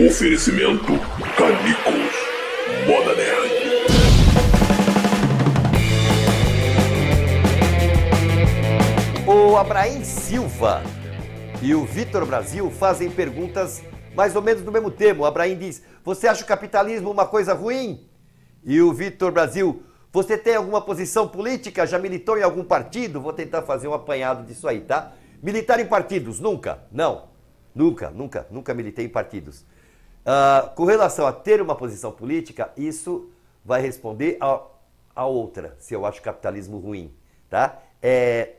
Oferecimento Canicos. Moda Nerd. O Abraim Silva e o Vitor Brasil fazem perguntas mais ou menos no mesmo termo. O Abraim diz: Você acha o capitalismo uma coisa ruim? E o Vitor Brasil, você tem alguma posição política? Já militou em algum partido? Vou tentar fazer um apanhado disso aí, tá? Militar em partidos, nunca? Não. Nunca, nunca, nunca militei em partidos. Ah, com relação a ter uma posição política, isso vai responder a, a outra, se eu acho capitalismo ruim. Tá? É,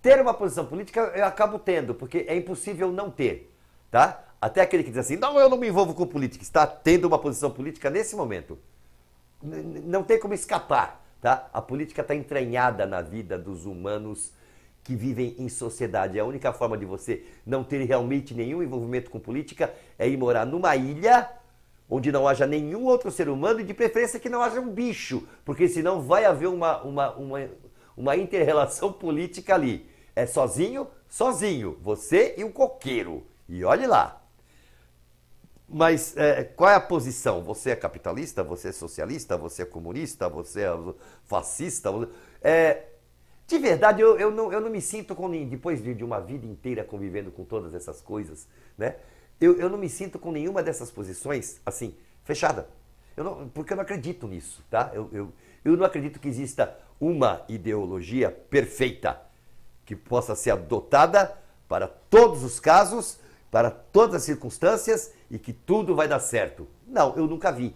ter uma posição política eu acabo tendo, porque é impossível não ter. Tá? Até aquele que diz assim, não, eu não me envolvo com política, está tendo uma posição política nesse momento. N não tem como escapar. Tá? A política está entranhada na vida dos humanos que vivem em sociedade. A única forma de você não ter realmente nenhum envolvimento com política é ir morar numa ilha onde não haja nenhum outro ser humano e de preferência que não haja um bicho, porque senão vai haver uma, uma, uma, uma inter-relação política ali. É sozinho, sozinho, você e o coqueiro. E olhe lá. Mas é, qual é a posição? Você é capitalista? Você é socialista? Você é comunista? Você é fascista? É, de verdade, eu, eu, não, eu não me sinto, com, depois de, de uma vida inteira convivendo com todas essas coisas, né? Eu, eu não me sinto com nenhuma dessas posições, assim, fechada. Eu não, porque eu não acredito nisso, tá? Eu, eu, eu não acredito que exista uma ideologia perfeita que possa ser adotada para todos os casos, para todas as circunstâncias e que tudo vai dar certo. Não, eu nunca vi.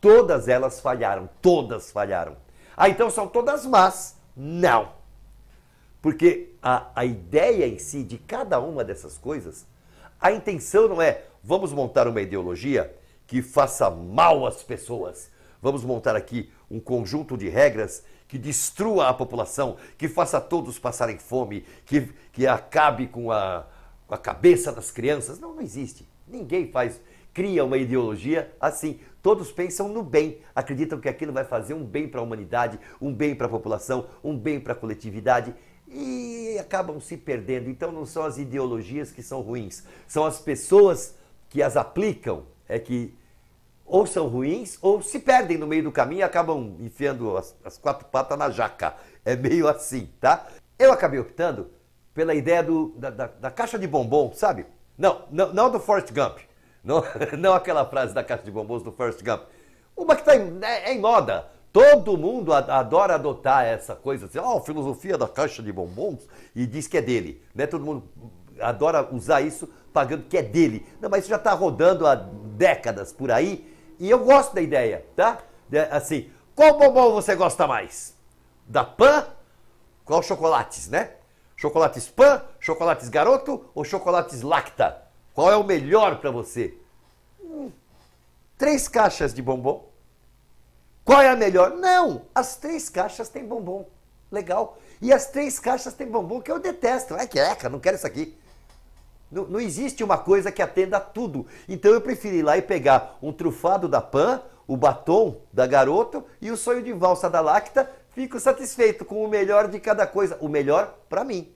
Todas elas falharam, todas falharam. Ah, então são todas más? Não. Porque a, a ideia em si de cada uma dessas coisas, a intenção não é vamos montar uma ideologia que faça mal às pessoas. Vamos montar aqui um conjunto de regras que destrua a população, que faça todos passarem fome, que, que acabe com a, com a cabeça das crianças. Não, não existe. Ninguém faz, cria uma ideologia assim. Todos pensam no bem, acreditam que aquilo vai fazer um bem para a humanidade, um bem para a população, um bem para a coletividade e acabam se perdendo. Então não são as ideologias que são ruins, são as pessoas que as aplicam é que ou são ruins ou se perdem no meio do caminho e acabam enfiando as, as quatro patas na jaca. É meio assim, tá? Eu acabei optando pela ideia do, da, da, da caixa de bombom, sabe? Não, não, não do Forrest Gump. Não, não aquela frase da caixa de bombons do Forrest Gump. Uma que tá em, é, é em moda. Todo mundo adora adotar essa coisa, assim, oh, filosofia da caixa de bombons, e diz que é dele. Né? Todo mundo adora usar isso pagando que é dele. Não, mas isso já está rodando há décadas por aí, e eu gosto da ideia, tá? assim, qual bombom você gosta mais? Da Pan? Qual chocolates, né? Chocolates Pan, chocolates Garoto ou chocolates Lacta? Qual é o melhor para você? Hum, três caixas de bombom qual é a melhor? Não, as três caixas têm bombom. Legal. E as três caixas têm bombom que eu detesto. É que eca, não quero isso aqui. Não, não, existe uma coisa que atenda a tudo. Então eu preferi ir lá e pegar um trufado da Pan, o batom da Garoto e o sonho de valsa da Lacta. Fico satisfeito com o melhor de cada coisa. O melhor para mim.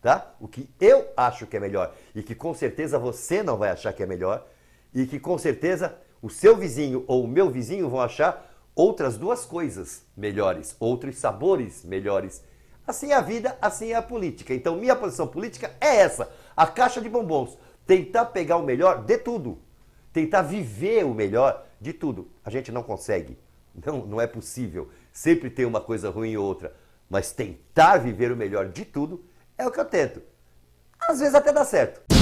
Tá? O que eu acho que é melhor e que com certeza você não vai achar que é melhor e que com certeza o seu vizinho ou o meu vizinho vão achar outras duas coisas melhores, outros sabores melhores. Assim é a vida, assim é a política. Então, minha posição política é essa: a caixa de bombons. Tentar pegar o melhor de tudo. Tentar viver o melhor de tudo. A gente não consegue. Não, não é possível. Sempre tem uma coisa ruim ou outra. Mas tentar viver o melhor de tudo é o que eu tento. Às vezes até dá certo.